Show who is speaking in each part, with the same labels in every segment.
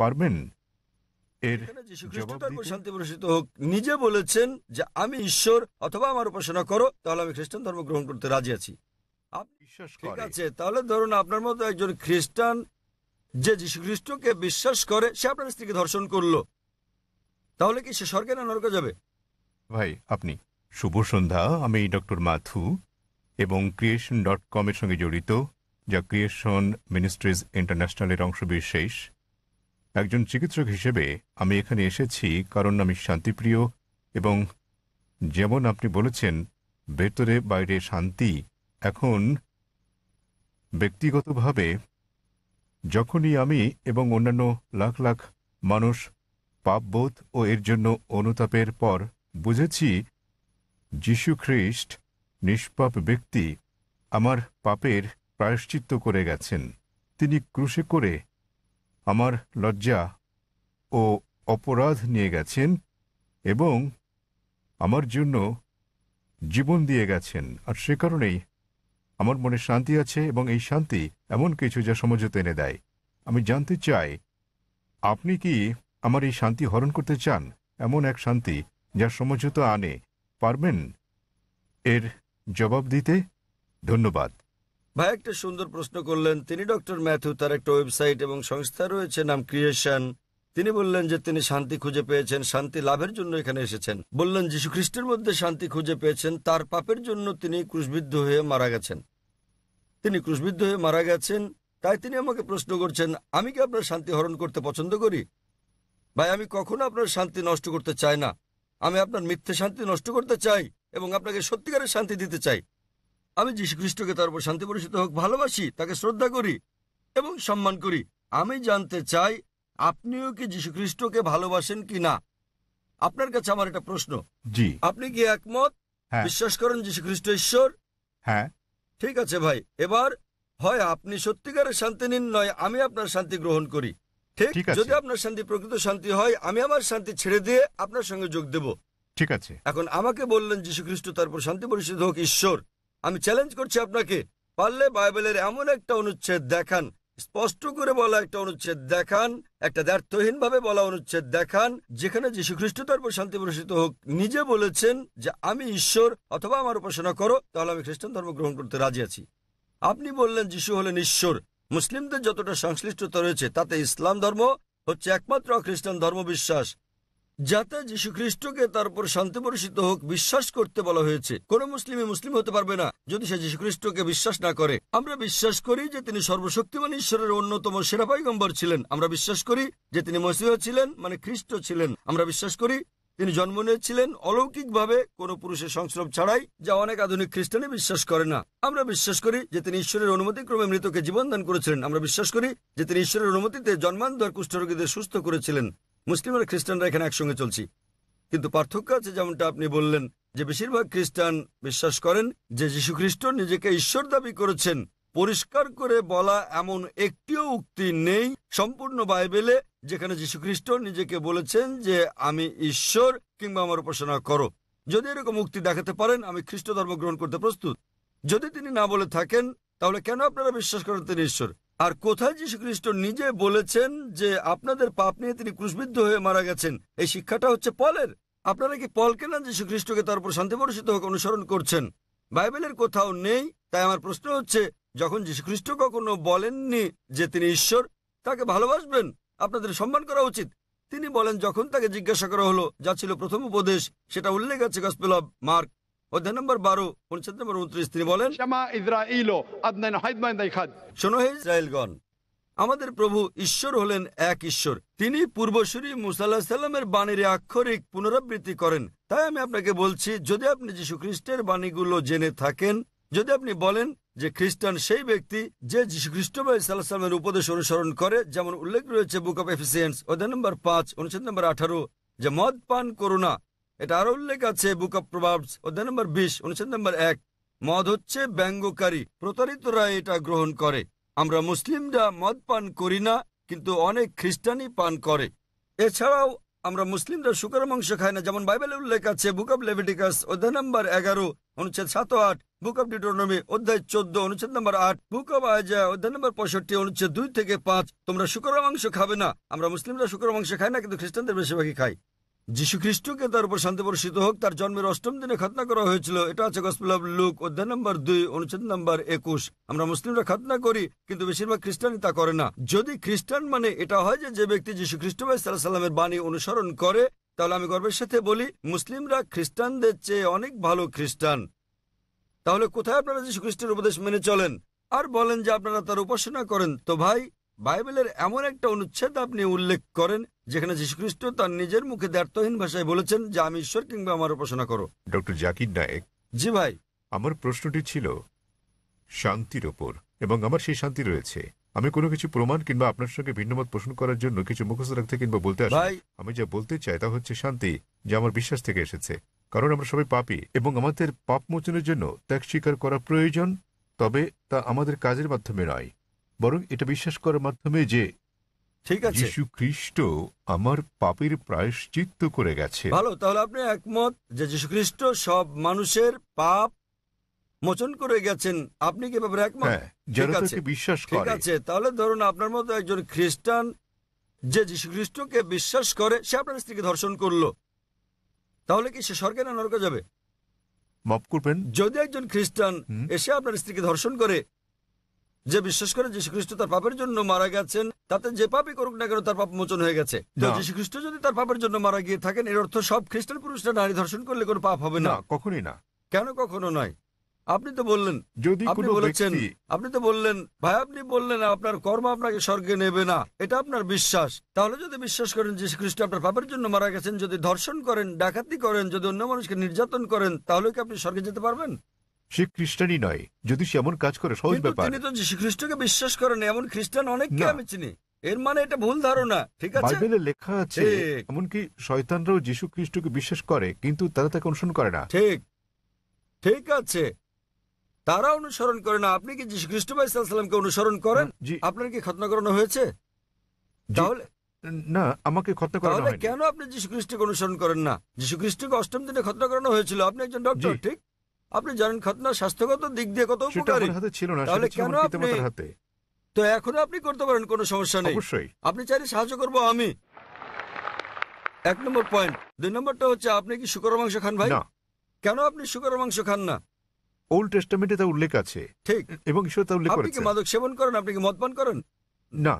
Speaker 1: পারবেন এর
Speaker 2: শান্তি প্রসিত হোক নিজে বলেছেন যে আমি ঈশ্বর অথবা আমার উপাসনা করো তাহলে আমি খ্রিস্টান ধর্ম গ্রহণ করতে রাজি আছি ঠিক আছে তাহলে ধরুন আপনার মতো একজন খ্রিস্টান যে যীশু খ্রিস্টকে বিশ্বাস করে সে আপনার স্ত্রীকে ধর্ষণ করলো তাহলে কি সে স্বর্গে না নরকে যাবে
Speaker 1: ভাই আপনি শুভ সন্ধ্যা আমি ডক্টর মাথু এবং ক্রিয়েশন ডট কমের সঙ্গে জড়িত যা ক্রিয়েশন মিনিস্ট্রিজ ইন্টারন্যাশনালের অংশবিশেষ একজন চিকিৎসক হিসেবে আমি এখানে এসেছি কারণ আমি শান্তিপ্রিয় এবং যেমন আপনি বলেছেন ভেতরে বাইরে শান্তি এখন ব্যক্তিগতভাবে যখনই আমি এবং অন্যান্য লাখ লাখ মানুষ পাপবোধ ও এর জন্য অনুতাপের পর বুঝেছি যীশু খ্রিস্ট নিষ্পাপ ব্যক্তি আমার পাপের প্রায়শ্চিত্ত করে গেছেন তিনি ক্রুশে করে আমার লজ্জা ও অপরাধ নিয়ে গেছেন এবং আমার জন্য জীবন দিয়ে গেছেন আর সে কারণেই আমার মনে শান্তি আছে এবং এই শান্তি এমন কিছু যা সমঝোতে এনে দেয় আমি জানতে চাই আপনি কি আমার এই শান্তি হরণ করতে চান এমন এক শান্তি যা সমঝোতা আনে পারবেন এর জবাব দিতে ধন্যবাদ
Speaker 2: ভাই একটা সুন্দর প্রশ্ন করলেন তিনি ডক্টর ম্যাথু তার একটা ওয়েবসাইট এবং সংস্থা রয়েছে নাম ক্রিয়েশন তিনি বললেন যে তিনি শান্তি খুঁজে পেয়েছেন শান্তি লাভের জন্য এখানে এসেছেন বললেন যীশু খ্রিস্টের মধ্যে শান্তি খুঁজে পেয়েছেন তার পাপের জন্য তিনি ক্রুশবিদ্ধ হয়ে মারা গেছেন তিনি ক্রুশবিদ্ধ হয়ে মারা গেছেন তাই তিনি আমাকে প্রশ্ন করছেন আমি কি আপনার শান্তি হরণ করতে পছন্দ করি ভাই আমি কখনো আপনার শান্তি নষ্ট করতে চাই না আমি আপনার মিথ্যে শান্তি নষ্ট করতে চাই এবং আপনাকে সত্যিকারের শান্তি দিতে চাই আমি যীশু খ্রিস্টকে তার উপর শান্তি পরিষিত হোক ভালোবাসি তাকে শ্রদ্ধা করি এবং সম্মান করি আমি জানতে চাই আপনিও কি যীশু খ্রিস্টকে ভালোবাসেন কি না আপনার কাছে আমার একটা প্রশ্ন জি আপনি কি একমত হ্যাঁ। বিশ্বাস করেন যীশু খ্রিস্ট ঈশ্বর হ্যাঁ ঠিক আছে ভাই এবার হয় আপনি সত্যিকারের শান্তি নিন নয় আমি আপনার শান্তি গ্রহণ করি ঠিক যদি আপনার শান্তি প্রকৃত শান্তি হয় আমি আমার শান্তি ছেড়ে দিয়ে আপনার সঙ্গে যোগ দেব ঠিক আছে এখন আমাকে বললেন যীশু খ্রিস্ট তারপর শান্তি পরিষদ হোক ঈশ্বর আমি চ্যালেঞ্জ করছি আপনাকে পারলে বাইবেলের এমন একটা অনুচ্ছেদ দেখান স্পষ্ট করে বলা একটা অনুচ্ছেদ দেখান একটা ভাবে বলা অনুচ্ছেদ দেখান যেখানে যীশু খ্রিস্ট তারপর শান্তি প্রসিত হোক নিজে বলেছেন যে আমি ঈশ্বর অথবা আমার উপাসনা করো তাহলে আমি খ্রিস্টান ধর্ম গ্রহণ করতে রাজি আছি আপনি বললেন যিশু হলেন ঈশ্বর মুসলিমদের যতটা সংশ্লিষ্টতা রয়েছে তাতে ইসলাম ধর্ম হচ্ছে একমাত্র খ্রিস্টান ধর্মবিশ্বাস যাতে যীশুখ্রিস্টকে তার উপর শান্তি পরিষিত হোক বিশ্বাস করতে বলা হয়েছে কোন মুসলিমে মুসলিম হতে পারবে না যদি সে যীশুখ্রিস্টকে বিশ্বাস না করে আমরা বিশ্বাস করি যে তিনি সর্বশক্তিমান ঈশ্বরের অন্যতম সেরা পাইগম্বর ছিলেন আমরা বিশ্বাস করি যে তিনি মসিহ ছিলেন মানে খ্রিস্ট ছিলেন আমরা বিশ্বাস করি তিনি জন্ম নিয়েছিলেন অলৌকিকভাবে কোন পুরুষের সংস্রব ছাড়াই যা অনেক আধুনিক খ্রিস্টানে বিশ্বাস করে না আমরা বিশ্বাস করি যে তিনি ঈশ্বরের ক্রমে মৃতকে জীবনদান করেছিলেন আমরা বিশ্বাস করি যে তিনি ঈশ্বরের অনুমতিতে জন্মান্ধর কুষ্ঠরোগীদের সুস্থ করেছিলেন মুসলিম আর খ্রিস্টানরা এখানে একসঙ্গে চলছি কিন্তু পার্থক্য আছে যেমনটা আপনি বললেন যে বেশিরভাগ খ্রিস্টান বিশ্বাস করেন যে যীশুখ্রিস্ট নিজেকে ঈশ্বর দাবি করেছেন পরিষ্কার করে বলা এমন একটিও উক্তি নেই সম্পূর্ণ বাইবেলে যেখানে যীশুখ্রিস্ট নিজেকে বলেছেন যে আমি ঈশ্বর কিংবা আমার উপাসনা করো যদি এরকম উক্তি দেখাতে পারেন আমি খ্রিস্ট ধর্ম গ্রহণ করতে প্রস্তুত যদি তিনি না বলে থাকেন তাহলে কেন আপনারা বিশ্বাস করেন তিনি ঈশ্বর আর কোথায় যীশু নিজে বলেছেন যে আপনাদের পাপ নিয়ে তিনি ক্রুশবিদ্ধ হয়ে মারা গেছেন এই শিক্ষাটা হচ্ছে পলের আপনারা কি পলকে না যীশু তার উপর পরিষিত হোক অনুসরণ করছেন বাইবেলের কোথাও নেই তাই আমার প্রশ্ন হচ্ছে যখন যীশুখ্রিস্ট খ্রিস্ট কখনো বলেননি যে তিনি ঈশ্বর তাকে ভালোবাসবেন আপনাদের সম্মান করা উচিত তিনি বলেন যখন তাকে জিজ্ঞাসা করা হলো যা ছিল প্রথম উপদেশ সেটা উল্লেখ আছে গসপেল অব মার্ক অধ্যায় নম্বর বারো নম্বর উনত্রিশ তিনি বলেন শোনো ইসরায়েলগণ আমাদের প্রভু ঈশ্বর হলেন এক ঈশ্বর তিনি পূর্বসূরি মুসাল্লাহ সাল্লামের বাণীর আক্ষরিক পুনরাবৃত্তি করেন তাই আমি আপনাকে বলছি যদি আপনি যীশু খ্রিস্টের বাণীগুলো জেনে থাকেন যদি আপনি বলেন যে খ্রিস্টান সেই ব্যক্তি যে যীশু খ্রিস্ট ভাই সাল্লাহামের উপদেশ অনুসরণ করে যেমন উল্লেখ রয়েছে বুক অফ এফিসিয়েন্স অধ্যায় নম্বর পাঁচ অনুচ্ছেদ নম্বর আঠারো যে মদ পান করুণা এটা আরো উল্লেখ আছে বুক অব প্রভাবস অধ্যায় নম্বর বিশ অনুচ্ছেদ নম্বর এক মদ হচ্ছে ব্যঙ্গকারী প্রতারিতরা এটা গ্রহণ করে আমরা মুসলিমরা মদ পান করি না কিন্তু অনেক খ্রিস্টানই পান করে এছাড়াও আমরা মুসলিমরা শুকর মাংস খাই না যেমন বাইবেলের উল্লেখ আছে বুক অব লেভিটিকাস অধ্যায় নম্বর এগারো অনুচ্ছেদ সাত আট বুক অব ডিটোনমি অধ্যায় চোদ্দ অনুচ্ছেদ নম্বর আট বুক অব আয়জা অধ্যায় নম্বর পঁয়ষট্টি অনুচ্ছেদ দুই থেকে পাঁচ তোমরা শুকর মাংস খাবে না আমরা মুসলিমরা শুকর মাংস খাই না কিন্তু খ্রিস্টানদের বেশিরভাগই খাই যীশুখ্রিস্টকে তার উপর শান্তি বর্ষিত হোক তার জন্মের অষ্টম দিনে খাতনা করা হয়েছিল এটা আছে গসপিল লুক অধ্যায় নম্বর দুই অনুচ্ছেদ নম্বর একুশ আমরা মুসলিমরা খাতনা করি কিন্তু বেশিরভাগ খ্রিস্টানই তা করে না যদি খ্রিস্টান মানে এটা হয় যে যে ব্যক্তি যীশু খ্রিস্ট ভাই সাল্লাহ সাল্লামের বাণী অনুসরণ করে তাহলে আমি গর্বের সাথে বলি মুসলিমরা খ্রিস্টানদের চেয়ে অনেক ভালো খ্রিস্টান তাহলে কোথায় আপনারা যীশু খ্রিস্টের উপদেশ মেনে চলেন আর বলেন যে আপনারা তার উপাসনা করেন তো ভাই বাইবেলের এমন একটা অনুচ্ছেদ আপনি উল্লেখ করেন যেখানে যীশুখ্রিস্ট তার নিজের মুখে দ্ব্যর্থহীন ভাষায় বলেছেন যে আমি ঈশ্বর কিংবা আমার উপাসনা করো
Speaker 1: ডক্টর জাকির নায়েক জি ভাই আমার প্রশ্নটি ছিল শান্তির ওপর এবং আমার সেই শান্তি রয়েছে আমি কোনো কিছু প্রমাণ কিংবা আপনার সঙ্গে ভিন্নমত পোষণ করার জন্য কিছু মুখস্থ রাখতে কিংবা বলতে আসি আমি যা বলতে চাই তা হচ্ছে শান্তি যা আমার বিশ্বাস থেকে এসেছে কারণ আমরা সবাই পাপি এবং আমাদের পাপ মোচনের জন্য ত্যাগ স্বীকার করা প্রয়োজন তবে তা আমাদের কাজের মাধ্যমে নয় বরং এটা বিশ্বাস করার মাধ্যমে যে ঠিক আছে যীশু খ্রিস্ট আমার পাপের প্রায়শ্চিত্ত করে গেছে ভালো
Speaker 2: তাহলে আপনি একমত যে যীশু খ্রিস্ট সব মানুষের পাপ মোচন করে গেছেন আপনি কি ব্যাপারে একমত হ্যাঁ, ঠিক আছে বিশ্বাস ঠিক আছে তাহলে ধরুন আপনার মতো একজন খ্রিস্টান যে যীশুখ্রিস্টকে খ্রিস্টকে বিশ্বাস করে সে আপনার স্ত্রীকে ধর্ষণ করলো তাহলে কি সে স্বর্গে না নরকে যাবে মাফ করবেন যদি একজন খ্রিস্টান এসে আপনার স্ত্রীকে ধর্ষণ করে যে বিশ্বাস করে যীশু খ্রিস্ট তার পাপের জন্য মারা গেছেন তাতে যে পাপই করুক না কেন তার পাপ মোচন হয়ে গেছে তো যীশু খ্রিস্ট যদি তার পাপের জন্য মারা গিয়ে থাকেন এর অর্থ সব খ্রিস্টান পুরুষরা নারী ধর্ষণ করলে কোনো পাপ হবে না কখনোই না কেন কখনো নয় আপনি তো বললেন যদি আপনি বলেছেন আপনি তো বললেন ভাই আপনি বললেন আপনার কর্ম আপনাকে স্বর্গে নেবে না এটা আপনার বিশ্বাস তাহলে যদি বিশ্বাস করেন যে খ্রিস্ট আপনার পাপের জন্য মারা গেছেন যদি ধর্ষণ করেন ডাকাতি করেন যদি অন্য মানুষকে নির্যাতন করেন তাহলে কি আপনি স্বর্গে যেতে পারবেন
Speaker 1: সে খ্রিস্টানই নয় যদি সে এমন কাজ করে সহজ ব্যাপার তিনি তো
Speaker 2: খ্রিস্টকে বিশ্বাস করেন এমন খ্রিস্টান অনেককে আমি চিনি এর মানে এটা ভুল ধারণা ঠিক আছে বাইবেলে
Speaker 1: লেখা আছে এমনকি শয়তানরাও যীশু খ্রিস্টকে বিশ্বাস করে কিন্তু তারা তাকে অনুসরণ করে না ঠিক ঠিক আছে তারা অনুসরণ করে না আপনি কি যীশু
Speaker 2: খ্রিস্ট ভাই সাল্লামকে অনুসরণ করেন হ্যাঁ, আপনার কি খতনা করানো হয়েছে তাহলে
Speaker 1: না আমাকে খতনা করানো হয়নি
Speaker 2: কেন আপনি যীশু খ্রিস্টকে অনুসরণ করেন না যীশু খ্রিস্টকে অষ্টম দিনে খতনা করানো হয়েছিল আপনি একজন ডক্টর ঠিক আপনি জানেন খতনা স্বাস্থ্যগত দিক দিয়ে কত সেটা হাতে ছিল না তাহলে কেন আপনি- হাতে তো এখন আপনি করতে পারেন কোনো সমস্যা নেই অবশ্যই আপনি চাইলে সাহায্য করব আমি এক নম্বর পয়েন্ট দুই নম্বরটা হচ্ছে আপনি কি শুকর মাংস খান ভাই না কেন আপনি শুকর মাংস খান না ওল্ড টেস্টামেন্টে তা উল্লেখ আছে ঠিক এবং ঈশ্বর তা উল্লেখ আপনি কি মাদক সেবন করেন আপনি কি মদপান করেন না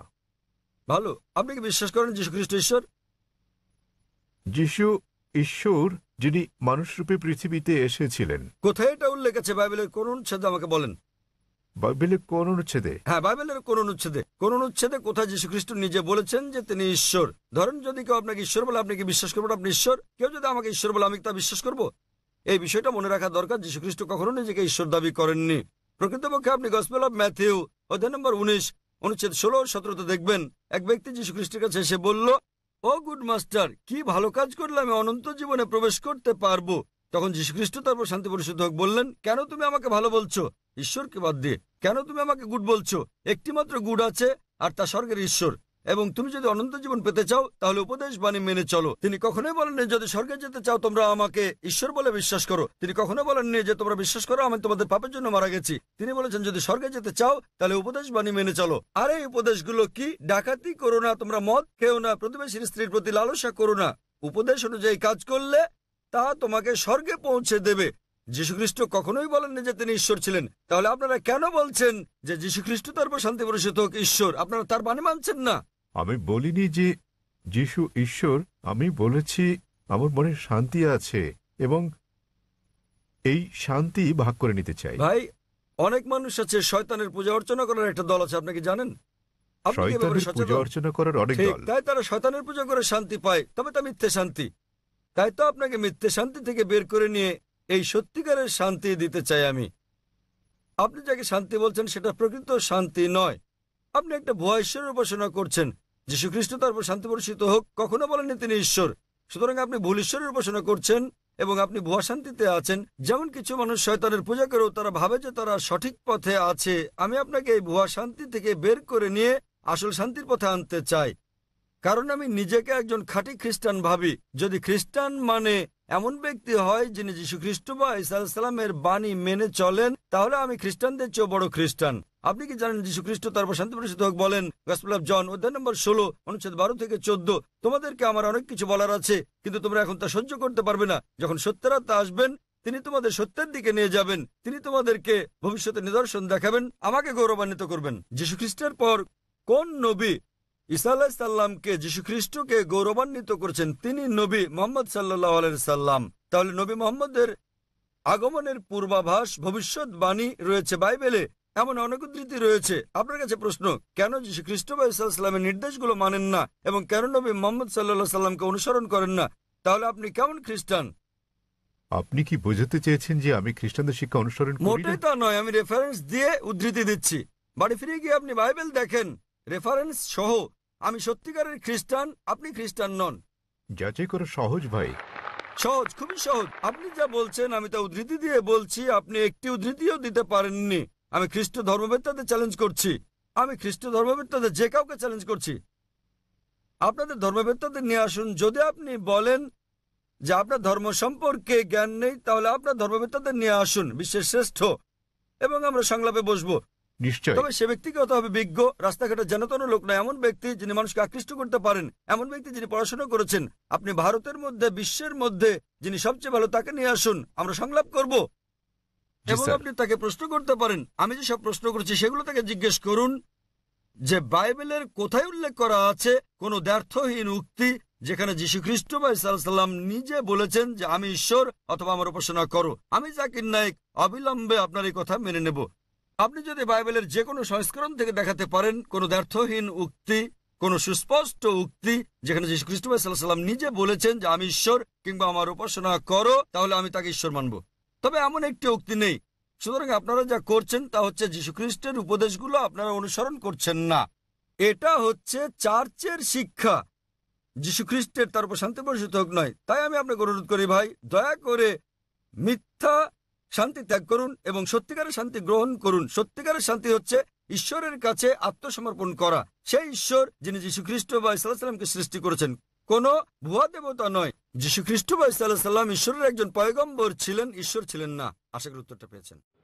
Speaker 2: ভালো আপনি কি বিশ্বাস করেন
Speaker 1: যীশু খ্রিস্ট ঈশ্বর যিশু ঈশ্বর যিনি মানুষরূপে পৃথিবীতে এসেছিলেন কোথায় এটা উল্লেখ আছে বাইবেলের কোন অনুচ্ছেদে আমাকে বলেন বাইবেলের
Speaker 2: কোন অনুচ্ছেদে হ্যাঁ বাইবেলের কোন অনুচ্ছেদে কোন অনুচ্ছেদে কোথায় যীশু খ্রিস্ট নিজে বলেছেন যে তিনি ঈশ্বর ধরেন যদি কেউ আপনাকে ঈশ্বর বলে আপনি কি বিশ্বাস করবেন আপনি ঈশ্বর কেউ যদি আমাকে ঈশ্বর বলে আমি তা বিশ্বাস করব এই বিষয়টা মনে রাখা দরকার যীশু খ্রিস্ট কখনো নিজেকে ঈশ্বর দাবি করেননি প্রকৃতপক্ষে আপনি গসপেল অব ম্যাথিউ অধ্যায় নম্বর উনিশ অনুচ্ছেদ ষোলো সতেরোতে দেখবেন এক ব্যক্তি যীশু খ্রিস্টের কাছে এসে বলল ও গুড মাস্টার কি ভালো কাজ করলে আমি অনন্ত জীবনে প্রবেশ করতে পারবো তখন যীশুখ্রিস্ট তারপর শান্তি পরিশোধক বললেন কেন তুমি আমাকে ভালো বলছো ঈশ্বরকে বাদ দিয়ে কেন তুমি আমাকে গুড বলছো একটিমাত্র গুড আছে আর তা স্বর্গের ঈশ্বর এবং তুমি যদি অনন্ত জীবন পেতে চাও তাহলে উপদেশ বাণী মেনে চলো তিনি কখনোই বলেননি যদি স্বর্গে যেতে চাও তোমরা আমাকে ঈশ্বর বলে বিশ্বাস করো তিনি কখনো বলেননি যে তোমরা বিশ্বাস করো আমি তোমাদের পাপের জন্য মারা গেছি তিনি বলেছেন যদি স্বর্গে যেতে চাও তাহলে উপদেশ বাণী মেনে চলো আর এই উপদেশগুলো কি ডাকাতি করো না তোমরা মদ খেও না প্রতিবেশীর স্ত্রীর প্রতি লালসা করো না উপদেশ অনুযায়ী কাজ করলে তা তোমাকে স্বর্গে পৌঁছে দেবে যীশুখ্রিস্ট কখনোই বলেননি যে তিনি ঈশ্বর ছিলেন তাহলে আপনারা কেন বলছেন
Speaker 1: যে যীশুখ্রিস্ট তারপর শান্তি পরিষদ হোক ঈশ্বর আপনারা তার বাণী মানছেন না আমি বলিনি যে যিশু ঈশ্বর আমি বলেছি আমার মনে শান্তি আছে এবং এই শান্তি ভাগ করে নিতে চাই
Speaker 2: ভাই অনেক মানুষ আছে শয়তানের পূজা অর্চনা করার একটা দল আছে আপনাকে জানেন শান্তি পায় তবে তা মিথ্যে শান্তি তাই তো আপনাকে মিথ্যে শান্তি থেকে বের করে নিয়ে এই সত্যিকারের শান্তি দিতে চাই আমি আপনি যাকে শান্তি বলছেন সেটা প্রকৃত শান্তি নয় আপনি একটা ভুয়া ঈশ্বরের উপাসনা করছেন যীশু খ্রিস্ট তারপর শান্তি পরিচিত হোক কখনো বলেননি তিনি ঈশ্বর সুতরাং আপনি ভুল ঈশ্বরের উপাসনা করছেন এবং আপনি ভুয়া শান্তিতে আছেন যেমন কিছু মানুষ শয়তানের পূজা করেও তারা ভাবে যে তারা সঠিক পথে আছে আমি আপনাকে এই ভুয়া শান্তি থেকে বের করে নিয়ে আসল শান্তির পথে আনতে চাই কারণ আমি নিজেকে একজন খাঁটি খ্রিস্টান ভাবি যদি খ্রিস্টান মানে এমন ব্যক্তি হয় যিনি যীশু খ্রিস্ট বা ইসাল্লামের বাণী মেনে চলেন তাহলে আমি খ্রিস্টানদের চেয়েও বড় খ্রিস্টান আপনি কি জানেন যীশু খ্রিস্ট তারপর শান্তি প্রসাদ হোক বলেন গসপুল জন অধ্যায় নম্বর ষোলো অনুচ্ছেদ বারো থেকে চোদ্দ তোমাদেরকে আমার অনেক কিছু বলার আছে কিন্তু তোমরা এখন তা সহ্য করতে পারবে না যখন সত্যের আত্মা আসবেন তিনি তোমাদের সত্যের দিকে নিয়ে যাবেন তিনি তোমাদেরকে ভবিষ্যতে নিদর্শন দেখাবেন আমাকে গৌরবান্বিত করবেন যীশু খ্রিস্টের পর কোন নবী ইসা যীশু খ্রিস্টকে গৌরবান্বিত করেছেন তিনি নবী মোহাম্মদ সাল্লাহ সাল্লাম তাহলে নবী মোহাম্মদের আগমনের পূর্বাভাস ভবিষ্যৎবাণী রয়েছে বাইবেলে এমন অনেক উদ্ধৃতি রয়েছে আপনার কাছে প্রশ্ন কেন যীশু খ্রিস্ট বা ইসলামের নির্দেশগুলো মানেন না এবং কেন নবী মোহাম্মদ সাল্লাহ সাল্লামকে অনুসরণ করেন না তাহলে আপনি কেমন খ্রিস্টান
Speaker 1: আপনি কি বোঝাতে চেয়েছেন যে আমি খ্রিস্টানদের শিক্ষা অনুসরণ মোটেই
Speaker 2: তা নয় আমি রেফারেন্স দিয়ে উদ্ধৃতি দিচ্ছি বাড়ি ফিরে গিয়ে আপনি বাইবেল দেখেন রেফারেন্স সহ আমি সত্যিকারের খ্রিস্টান আপনি খ্রিস্টান নন যাচাই
Speaker 1: করা সহজ ভাই
Speaker 2: সহজ খুবই সহজ আপনি যা বলছেন আমি তা উদ্ধৃতি দিয়ে বলছি আপনি একটি উদ্ধৃতিও দিতে পারেননি আমি খ্রিস্ট ধর্মবেত্তাদের চ্যালেঞ্জ করছি আমি খ্রিস্ট ধর্মবেত্তাদের যে কাউকে চ্যালেঞ্জ করছি আপনাদের ধর্মবেত্তাদের নিয়ে আসুন যদি আপনি বলেন যে আপনার ধর্ম সম্পর্কে জ্ঞান নেই তাহলে আপনার ধর্মবেত্তাদের নিয়ে আসুন বিশ্বের শ্রেষ্ঠ এবং আমরা সংলাপে বসবো তবে সে ব্যক্তিকে হতে হবে বিজ্ঞ রাস্তাঘাটে লোক নয় এমন ব্যক্তি যিনি মানুষকে আকৃষ্ট করতে পারেন এমন ব্যক্তি যিনি পড়াশোনা করেছেন আপনি ভারতের মধ্যে বিশ্বের মধ্যে যিনি সবচেয়ে ভালো তাকে নিয়ে আসুন আমরা সংলাপ করব এবং আপনি তাকে প্রশ্ন করতে পারেন আমি যে সব প্রশ্ন করছি সেগুলো তাকে জিজ্ঞেস করুন যে বাইবেলের কোথায় উল্লেখ করা আছে কোন ব্যর্থহীন উক্তি যেখানে যীশু খ্রিস্ট বা ইসাল্লাম নিজে বলেছেন যে আমি ঈশ্বর অথবা আমার উপাসনা করো আমি জাকির নায়ক অবিলম্বে আপনার এই কথা মেনে নেব আপনি যদি বাইবেলের যে কোনো সংস্করণ থেকে দেখাতে পারেন কোনো ব্যর্থহীন উক্তি কোন সুস্পষ্ট উক্তি যেখানে যীশু খ্রিস্টভাই সাল্লাহ সাল্লাম নিজে বলেছেন যে আমি ঈশ্বর কিংবা আমার উপাসনা করো তাহলে আমি তাকে ঈশ্বর মানব তবে এমন একটি উক্তি নেই সুতরাং আপনারা যা করছেন তা হচ্ছে যীশু খ্রিস্টের উপদেশগুলো আপনারা অনুসরণ করছেন না এটা হচ্ছে চার্চের শিক্ষা যীশু খ্রিস্টের তার উপর শান্তি পরিচিত হোক নয় তাই আমি আপনাকে অনুরোধ করি ভাই দয়া করে মিথ্যা শান্তি ত্যাগ করুন এবং সত্যিকারের শান্তি গ্রহণ করুন সত্যিকারের শান্তি হচ্ছে ঈশ্বরের কাছে আত্মসমর্পণ করা সেই ঈশ্বর যিনি যীশু খ্রিস্ট বা ইসলামকে সৃষ্টি করেছেন কোন ভুয়া দেবতা নয় যীশু খ্রিস্ট বা ইসলাম ঈশ্বরের একজন পয়গম্বর ছিলেন ঈশ্বর ছিলেন না আশা করি উত্তরটা পেয়েছেন